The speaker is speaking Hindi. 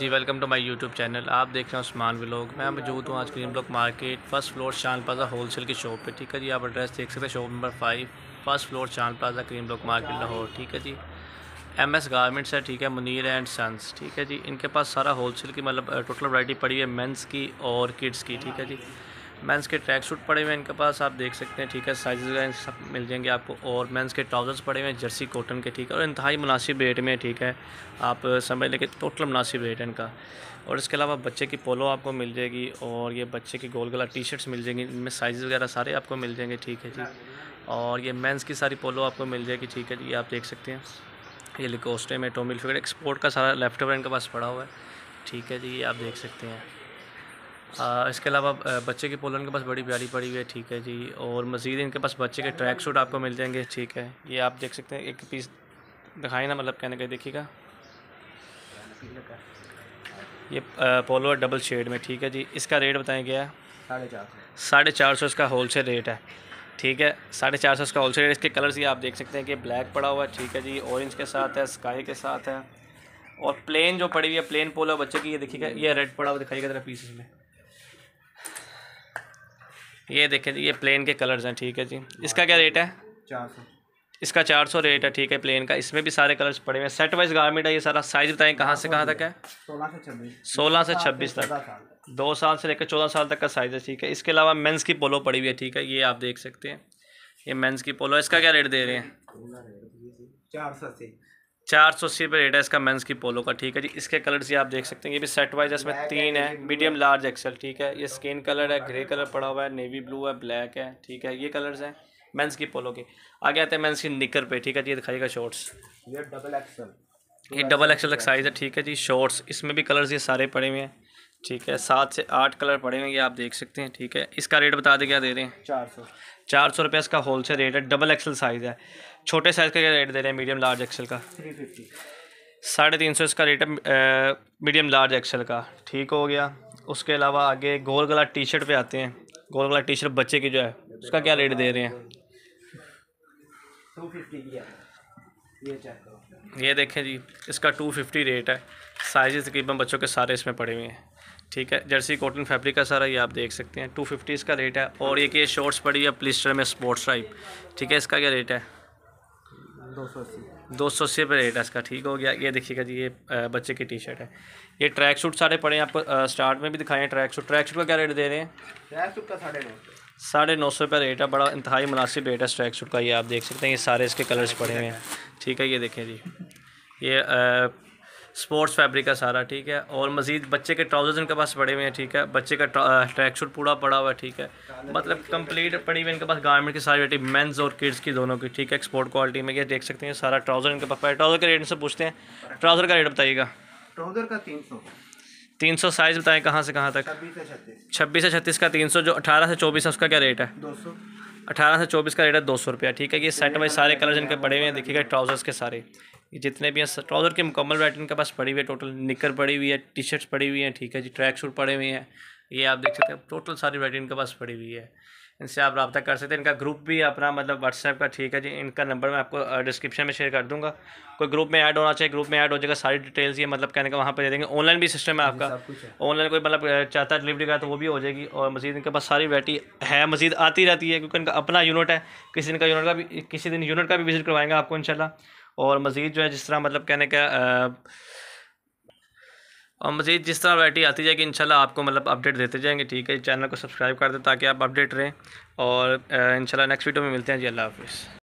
ji welcome to my YouTube channel आप देख रहे हैं उस्मान ब्लॉग मैं मौजूद हूँ आज green block market first floor Shan plaza wholesale की शॉप पे ठीक है जी आप एड्रेस देख सकते हैं shop number five first floor Shan plaza green block market Lahore ठीक है जी एम एस गारमेंट्स है ठीक है मुनीर एंड सन्स ठीक है जी इनके पास सारा होल की मतलब टोटल वरायटी पड़ी है मेन्स की और किड्स की ठीक है जी मेंस के ट्रैक सूट पड़े हुए हैं इनके पास आप देख सकते हैं ठीक है साइज़ सब मिल जाएंगे आपको और मेंस के ट्राउज़र्स पड़े हुए हैं जर्सी कॉटन के ठीक है और इंतहाई मुनासिब रेट में ठीक है आप समझ लेंगे टोटल मुनासिब रेट है इनका और इसके अलावा बच्चे की पोलो आपको मिल जाएगी और ये बच्चे की गोल गला टी शर्ट्स मिल जाएंगी इनमें साइज़ वगैरह सारे आपको मिल जाएंगे ठीक है जी और ये मेंस की सारी पोलो आपको मिल जाएगी ठीक है जी आप देख सकते हैं ये लिकोस्टे में टोमिल फिगर एक्सपोर्ट का सारा लेफ्ट ओवर इनके पास पड़ा हुआ है ठीक है जी ये आप देख सकते हैं आ, इसके अलावा बच्चे की पोलन के पास बड़ी प्यारी पड़ी हुई है ठीक है जी और मज़ीद इनके पास बच्चे के ट्रैक सूट आपको मिल जाएंगे ठीक है ये आप देख सकते हैं एक पीस दिखाए ना मतलब कहने के देखिएगा ये पोलो है डबल शेड में ठीक है जी इसका रेट बताया गया है साढ़े चार सौ साढ़े चार सौ इसका होल सेल रेट है ठीक है साढ़े चार सौ इसका होल सेल रेट इसके कलर्स ये आप देख सकते हैं कि ब्लैक पड़ा हुआ है ठीक है जी ऑरेंज के साथ है स्काई के साथ है और प्लेन जो पड़ी हुई है प्लेन पोलो बच्चे की ये देखिएगा ये रेड पड़ा हुआ दिखाइएगा जरा पीस इसमें ये देखें जी ये प्लेन के कलर्स हैं ठीक है जी इसका क्या रेट है चार सौ इसका चार सौ रेट है ठीक है प्लेन का इसमें भी सारे कलर्स पड़े हुए हैं सेट वाइज गारमेंट है ये सारा साइज बताएं कहाँ से कहाँ तक है सोलह से छब्बीस तक दो साल से लेकर चौदह साल तक का साइज़ है ठीक है इसके अलावा मेंस की पोलो पड़ी हुई है ठीक है ये आप देख सकते हैं ये मेंस की पोलो इसका क्या रेट दे रहे हैं चार सौ चार सौ अस्सी रुपये रेट है इसका मेंस की पोलो का ठीक है जी इसके कलर्स ये आप देख सकते हैं ये भी सेट वाइज इसमें तीन है मीडियम लार्ज एक्सल ठीक है ये स्किन कलर है ग्रे कलर पड़ा हुआ है नेवी ब्लू है ब्लैक है ठीक है ये कलर्स हैं मेंस की पोलो के आगे आते हैं मेंस की निकर पे ठीक है जी ये दिखाइएगा शॉर्ट्स ये डबल एक्सल ये डबल एक्सल साइज़ है ठीक है जी शॉर्ट्स इसमें भी कलर्स ये सारे पड़े हुए हैं ठीक है सात से आठ कलर पड़े हुए ये आप देख सकते हैं ठीक है इसका रेट बता दे क्या दे रहे हैं चार सौ चार सौ रुपये इसका होल सेल रेट है डबल एक्सल साइज़ है छोटे साइज़ का क्या रेट दे रहे हैं मीडियम लार्ज एक्सल का थ्री साढ़े तीन सौ इसका रेट है मीडियम लार्ज एक्सल का ठीक हो गया उसके अलावा आगे गोल गला टी शर्ट पे आते हैं गोल गला टी शर्ट बच्चे की जो है उसका क्या रेट दे रहे हैं ये देखें जी इसका टू फिफ्टी रेट है साइज़ तकरीबन बच्चों के सारे इसमें पड़े हुए हैं ठीक है जर्सी कॉटन फैब्रिक का सारा ये आप देख सकते हैं टू फिफ्टी इसका रेट है और ये शॉर्ट्स पड़ी है प्लिस्टर में स्पोर्ट्स टाइप ठीक है इसका क्या रेट है दो सौ अस्सी दो सौ अस्सी रेट है इसका ठीक हो गया ये देखिएगा जी ये बच्चे की टी शर्ट है ये ट्रैक सूट सारे पड़े हैं आपको स्टार्ट में भी दिखाएँ ट्रैक सूट ट्रैक सूट का क्या रेट दे रहे हैं ट्रैक सूट का साढ़े नौ साढ़े नौ सौ रुपये रेट है बड़ा इंतहाई मुनासिब रेट है ट्रैक सूट का ये आप देख सकते हैं ये सारे इसके कलर्स पड़े हुए हैं ठीक है ये देखें जी ये स्पोर्ट्स फैब्रिक का सारा ठीक है और मज़ीद बच्चे के ट्राउज़र्स इनके पास पड़े हुए हैं ठीक है बच्चे का ट्रैक शूट पूरा पड़ा हुआ है ठीक है मतलब कंप्लीट पड़ी हुई इनके पास गारमेंट की सारी रेटी मेंस और किड्स की दोनों की ठीक है एक्सपोर्ट क्वालिटी में ये देख सकते हैं सारा ट्राउज़र इनके पास पड़ा ट्राउज़र का रेट इनसे पूछते हैं ट्राउज़र का रेट बताइएगा ट्राउज़र का तीन सौ तीन सौ साइज़ बताएं कहाँ से कहाँ तक छब्बीस से छत्तीस का तीन सौ जो अठारह से चौबीस है उसका क्या रेट है दो सौ अठारह से चौबीस का रेट है दो सौ रुपया ठीक है ये सेट वाइज सारे कलर इनके पड़े हुए हैं देखिएगा ट्राउज़र्स के सारे ये जितने भी हैं ट्राउज़र के मुकम्मल वैरायटी इनके पास पड़ी हुई है टोटल निकर पड़ी हुई है टी शर्ट्स पड़ी हुई हैं ठीक है जी ट्रैक सूट पड़े हुए हैं ये आप देख सकते हैं टोटल सारी वैरायटी इनके पास पड़ी हुई है इनसे आप रब्ता कर सकते हैं इनका ग्रुप भी अपना मतलब व्हाट्सएप का ठीक है जी इनका नंबर मैं आपको डिस्क्रिप्शन में शेयर कर दूंगा कोई ग्रुप में ऐड होना चाहिए ग्रुप में ऐड हो जाएगा सारी डिटेल्स ये मतलब कहने का वहाँ पर दे देंगे ऑनलाइन भी सिस्टम है आपका ऑनलाइन कोई मतलब चाहता है डिलीवरी का तो वो भी हो जाएगी और मजीद इनके पास सारी वैरायटी है मजीद आती रहती है क्योंकि इनका अपना यूनिट है किसी दिन का यूनिट का भी किसी दिन यूनिट का भी विजिट करवाएंगे आपको इनशाला और मज़ीद जो है जिस तरह मतलब कहने का और मज़ीद जिस तरह वैरायटी आती जाएगी इनशाला आपको मतलब अपडेट देते जाएंगे ठीक है चैनल को सब्सक्राइब कर दें ताकि आप अपडेट रहें और इनशाला नेक्स्ट वीडियो में मिलते हैं जी अल्लाह हाफिज़